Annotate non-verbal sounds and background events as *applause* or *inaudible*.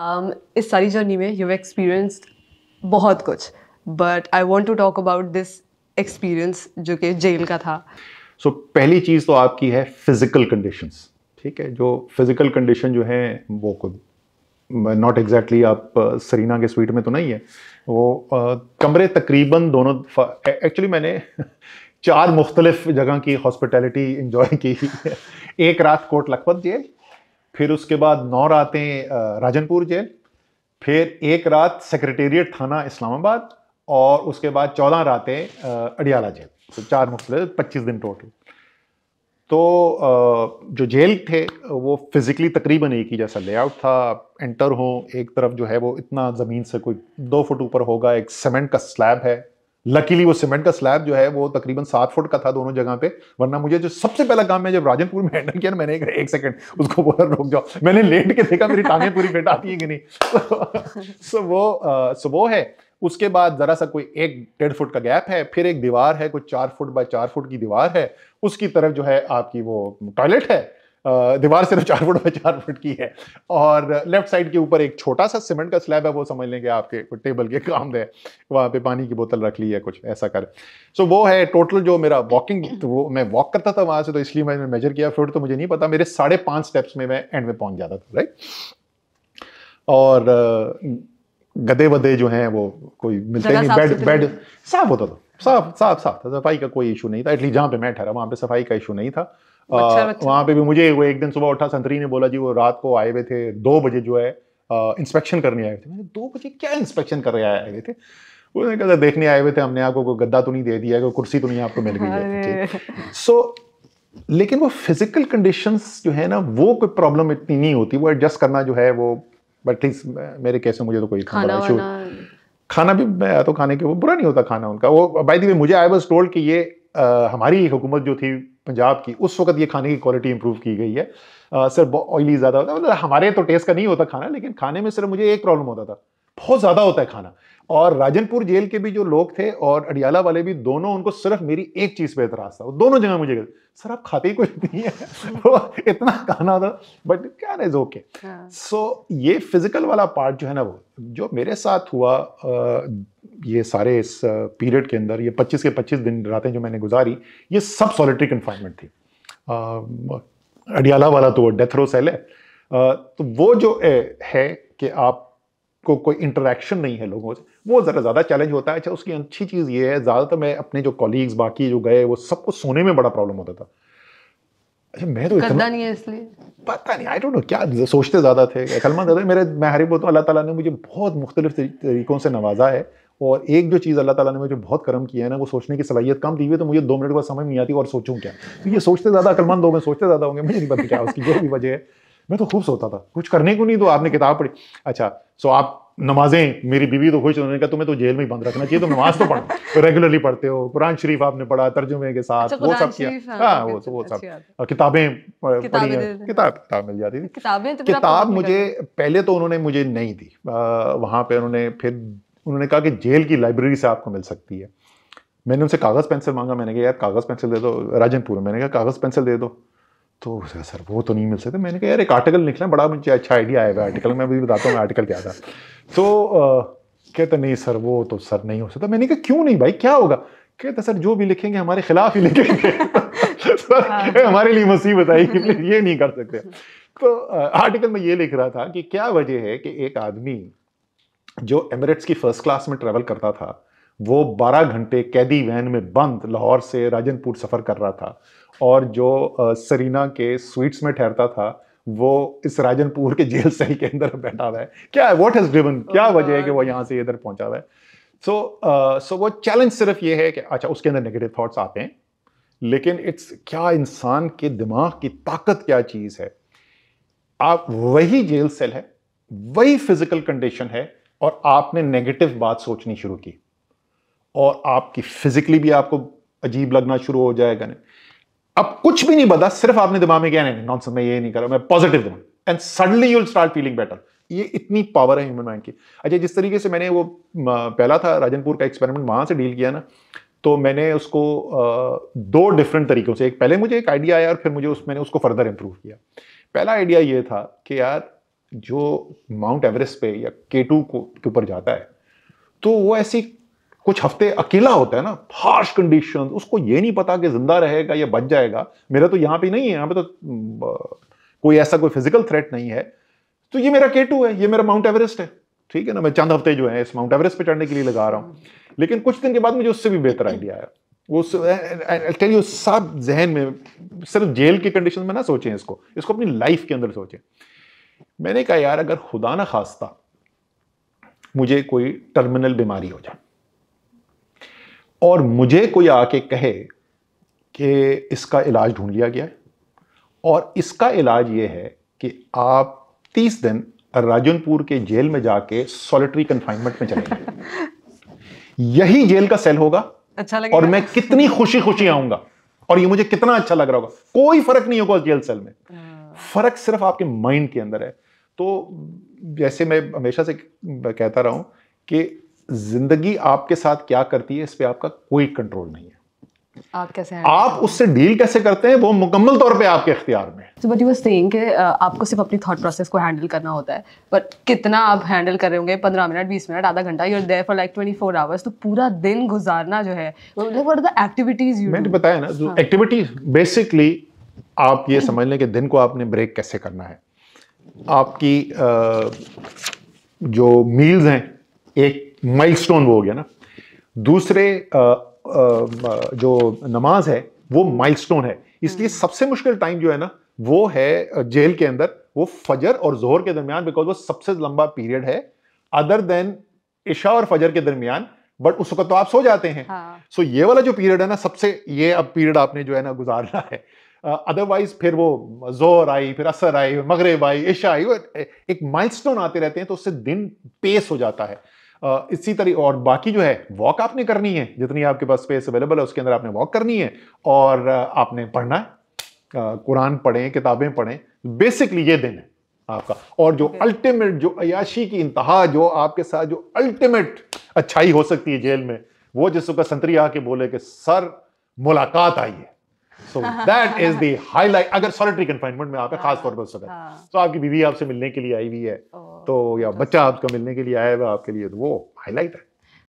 Um, इस सारी journey में यू एक्सपीरियंसड बहुत कुछ but I want to talk about this experience जो कि जेल का था सो so, पहली चीज़ तो आपकी है फिज़िकल कंडीशंस ठीक है जो फिज़िकल कंडीशन जो है वो खुद नॉट एग्जैक्टली आप सरीना uh, के स्वीट में तो नहीं है वो आ, uh, कमरे तकरीबन दोनों एक्चुअली मैंने *laughs* चार मुख्तलिफ जगह की हॉस्पिटैलिटी इंजॉय की एक रात कोट लखपत जेल फिर उसके बाद नौ रातें राजनपुर जेल फिर एक रात सेक्रेटेरिएट थाना इस्लामाबाद और उसके बाद चौदह रातें अडियाला जेल तो चार मुख्तल पच्चीस दिन टोटल तो जो जेल थे वो फिज़िकली तकरीबन एक ही जैसा लेआउट था एंटर हो एक तरफ जो है वो इतना ज़मीन से कोई दो फुट ऊपर होगा एक सीमेंट का स्लैब है लकीली वो सीमेंट का स्लैब जो है वो तकरीबन सात फुट का था दोनों जगह पे वरना मुझे जो सबसे पहला काम मैं जब राजनपुर में हैंडल किया मैंने एक, सेकंड उसको बोला रोक जाओ मैंने लेट के देखा मेरी टांगें पूरी बेटा आती है कि नहीं सो *laughs* वो सो uh, वो है उसके बाद ज़रा सा कोई एक डेढ़ फुट का गैप है फिर एक दीवार है कुछ चार फुट बाय चार फुट की दीवार है उसकी तरफ जो है आपकी वो टॉयलेट है दीवार सिर्फ चार फुट बाई चार फुट की है और लेफ्ट साइड के ऊपर एक छोटा सा सीमेंट का स्लैब है वो समझ लेंगे आपके टेबल के काम दे वहाँ पे पानी की बोतल रख ली है कुछ ऐसा कर सो so, वो है टोटल जो मेरा वॉकिंग तो वो मैं वॉक करता था वहाँ से तो इसलिए मैंने मेजर किया फिर तो मुझे नहीं पता मेरे साढ़े पाँच स्टेप्स में मैं एंड में पहुँच जाता था राइट और गदे वदे जो हैं वो कोई मिलते नहीं बेड बेड साफ होता था साफ साफ साफ था सफाई का कोई इशू नहीं था एटलीस्ट जहाँ पे मैं ठहरा वहाँ पे सफाई का इशू नहीं था अच्छा, मतलब वहाँ पे भी मुझे वो एक दिन सुबह उठा संतरी ने बोला जी वो रात को आए हुए थे दो बजे जो है इंस्पेक्शन करने आए थे मैंने दो बजे क्या इंस्पेक्शन कर रहे आए हुए थे उन्होंने कहा देखने आए हुए थे हमने आपको कोई गद्दा तो नहीं दे दिया कोई कुर्सी तो नहीं आपको मिल गई है सो लेकिन वो फिजिकल कंडीशंस जो है ना वो कोई प्रॉब्लम इतनी नहीं होती वो एडजस्ट करना जो है वो बट मेरे कैसे मुझे तो कोई खाना इशू खाना भी मैं तो खाने के वो बुरा नहीं होता खाना उनका वो बाई दी मुझे आई वॉज टोल्ड कि ये आ, हमारी हुकूमत जो थी पंजाब की उस वक्त ये खाने की क्वालिटी इंप्रूव की गई है सर ऑयली ज़्यादा होता है मतलब हमारे तो टेस्ट का नहीं होता खाना लेकिन खाने में सिर्फ मुझे एक प्रॉब्लम होता था बहुत ज़्यादा होता है खाना और राजनपुर जेल के भी जो लोग थे और अडियाला वाले भी दोनों उनको सिर्फ मेरी एक चीज़ पे एतराज़ था दोनों जगह मुझे सर आप खाते ही कुछ नहीं है तो *laughs* इतना खाना था बट क्या इज ओके सो ये फिजिकल वाला पार्ट जो है ना वो जो मेरे साथ हुआ ये सारे इस पीरियड के अंदर ये 25 के 25 दिन रातें जो मैंने गुजारी ये सब सॉलिटरी कन्फाइनमेंट थी अडियाला वाला तो डेथ रो सेल है आ, तो वो जो है कि आपको कोई इंटरेक्शन नहीं है लोगों से वो ज़रा ज़्यादा चैलेंज होता है अच्छा उसकी अच्छी चीज़ ये है ज़्यादातर मैं अपने जो कॉलीग्स बाकी जो गए वो सबको सोने में बड़ा प्रॉब्लम होता था अच्छा मैं तो इतना नहीं है इसलिए पता नहीं आई डोंट नो क्या सोचते ज़्यादा थे कलमा ज़्यादा मेरे मैं हरी बोलता तो हूँ अल्लाह ताला ने मुझे बहुत मुख्तलिफ तरीक़ों से नवाजा है और एक जो चीज़ अल्लाह ताला ने मुझे बहुत कर्म किया है ना वो सोचने की सलाहियत कम दी हुई तो मुझे दो मिनट के बाद समझ नहीं आती और सोचूं क्या तो ये सोचते ज़्यादा अकलमंद होंगे सोचते ज़्यादा होंगे मुझे नहीं पता क्या उसकी जो भी वजह है मैं तो खूब सोता था कुछ करने को नहीं तो आपने किताब पढ़ी अच्छा सो आप नमाजें मेरी बीवी तो खुश होने का तुम्हें तो जेल में ही बंद रखना चाहिए तो नमाज तो पढ़ो तो रेगुलरली पढ़ते हो कुरान शरीफ आपने पढ़ा तर्जुमे के साथ अच्छा, वो सब किया हाँ, हाँ वो तो वो सब किताबें पढ़ी हैं किताब किताब मिल जाती थी किताबें तो किताब मुझे पहले तो उन्होंने मुझे नहीं दी वहाँ पे उन्होंने फिर उन्होंने कहा कि जेल की लाइब्रेरी से आपको मिल सकती है मैंने उनसे कागज़ पेंसिल मांगा मैंने कहा यार कागज़ पेंसिल दे दो राजनपुर मैंने कहा कागज़ पेंसिल दे दो तो उसका सर वो तो नहीं मिल सकते मैंने कहा यार एक आर्टिकल निकला बड़ा मुझे अच्छा आइडिया आएगा आर्टिकल मैं भी बताता हूँ आर्टिकल क्या था तो कहते नहीं सर वो तो सर नहीं हो सकता मैंने कहा क्यों नहीं भाई क्या होगा कहते सर जो भी लिखेंगे हमारे खिलाफ ही लिखेंगे *laughs* तो हाँ। हमारे लिए मुसीबत आएगी ये नहीं कर सकते तो आर्टिकल में ये लिख रहा था कि क्या वजह है कि एक आदमी जो एमिरेट्स की फर्स्ट क्लास में ट्रैवल करता था वो 12 घंटे कैदी वैन में बंद लाहौर से राजनपुर सफ़र कर रहा था और जो सरीना के स्वीट्स में ठहरता था वो इस राजनपुर के जेल सेल के अंदर बैठा हुआ है क्या वॉट हैज़ ड्रिवन क्या वजह है कि वो यहाँ से इधर पहुँचा हुआ है सो सो वो चैलेंज सिर्फ ये है कि अच्छा उसके अंदर नेगेटिव थाट्स आते हैं लेकिन इट्स क्या इंसान के दिमाग की ताकत क्या चीज़ है आप वही जेल सेल है वही फिजिकल कंडीशन है और आपने नेगेटिव बात सोचनी शुरू की और आपकी फिजिकली भी आपको अजीब लगना शुरू हो जाएगा अब कुछ भी नहीं बदला सिर्फ आपने दिमाग में क्या नहीं नॉन मैं ये नहीं कर रहा मैं पॉजिटिव दूँ and suddenly you'll start feeling better ये इतनी पावर है ह्यूमन माइंड की अच्छा जिस तरीके से मैंने वो पहला था राजनपुर का एक्सपेरिमेंट वहाँ से डील किया ना तो मैंने उसको दो डिफरेंट तरीकों से एक पहले मुझे एक आइडिया आया और फिर मुझे उस मैंने उसको फर्दर इम्प्रूव किया पहला आइडिया ये था कि यार जो माउंट एवरेस्ट पे या के टू के ऊपर जाता है तो वो ऐसी कुछ हफ्ते अकेला होता है ना हार्श कंडीशन उसको ये नहीं पता कि जिंदा रहेगा या बच जाएगा मेरा तो यहाँ पे नहीं है यहाँ पे तो कोई ऐसा कोई फिजिकल थ्रेट नहीं है तो ये मेरा के टू है ये मेरा माउंट एवरेस्ट है ठीक है ना मैं चंद हफ्ते जो है इस माउंट एवरेस्ट पे चढ़ने के लिए लगा रहा हूँ लेकिन कुछ दिन के बाद मुझे उससे भी बेहतर आइडिया आया वो टेल यू सब जहन में सिर्फ जेल की कंडीशन में ना सोचें इसको इसको अपनी लाइफ के अंदर सोचें मैंने कहा यार अगर खुदा ना खास्ता मुझे कोई टर्मिनल बीमारी हो जाए और मुझे कोई आके कहे कि इसका इलाज ढूंढ लिया गया है और इसका इलाज ये है कि आप तीस दिन राजनपुर के जेल में जाके सॉलिटरी कन्फाइनमेंट में चलेंगे *laughs* यही जेल का सेल होगा अच्छा और मैं कितनी खुशी खुशी आऊंगा और ये मुझे कितना अच्छा लग रहा होगा कोई फर्क नहीं होगा उस जेल सेल में हाँ। फर्क सिर्फ आपके माइंड के अंदर है तो जैसे मैं हमेशा से कहता रहा हूं कि जिंदगी आपके साथ क्या करती है इस पर आपका कोई कंट्रोल नहीं है आप कैसे हैं आप उससे डील कैसे करते हैं वो मुकम्मल तौर पे आपके अख्तियार में so, but you were saying कि आपको सिर्फ अपनी थॉट प्रोसेस को हैंडल करना होता है बट कितना आप हैंडल कर रहे होंगे पंद्रह मिनट बीस मिनट आधा घंटा you're there for like twenty four hours तो पूरा दिन गुजारना जो है एक्टिविटीज बताया ना जो एक्टिविटीज हाँ। बेसिकली आप ये समझ लें कि दिन को आपने ब्रेक कैसे करना है आपकी जो मील्स हैं एक माइलस्टोन वो हो गया ना दूसरे जो नमाज है वो माइलस्टोन है इसलिए हम्म। सबसे मुश्किल टाइम जो है ना वो है जेल के अंदर वो फजर और जोहर के दरमियान बिकॉज वो सबसे लंबा पीरियड है अदर देन इशा और फजर के दरमियान बट उस वक्त तो आप सो जाते हैं सो हाँ। so, ये वाला जो पीरियड है ना सबसे ये अब पीरियड आपने जो है ना गुजारना है अदरवाइज uh, फिर वो जोर आई फिर असर आई मगरब आई ईशा आई वो एक माइलस्टोन आते रहते हैं तो उससे दिन पेस हो जाता है uh, इसी तरह और बाकी जो है वॉक आपने करनी है जितनी आपके पास स्पेस अवेलेबल है उसके अंदर आपने वॉक करनी है और uh, आपने पढ़ना है कुरान पढ़ें किताबें पढ़ें बेसिकली ये दिन है आपका और जो अल्टीमेट जो अयाशी की इंतहा जो आपके साथ जो अल्टीमेट अच्छाई हो सकती है जेल में वो जिस वक्त संतरी आके बोले कि सर मुलाकात आई है so that is the highlight अगर सॉलिटरी कंफाइनमेंट में आप खास तौर पर सकते तो हाँ। आपकी बीवी आपसे मिलने के लिए आई हुई है तो या तो बच्चा आपका मिलने के लिए आया हुआ आपके लिए तो वो हाईलाइट है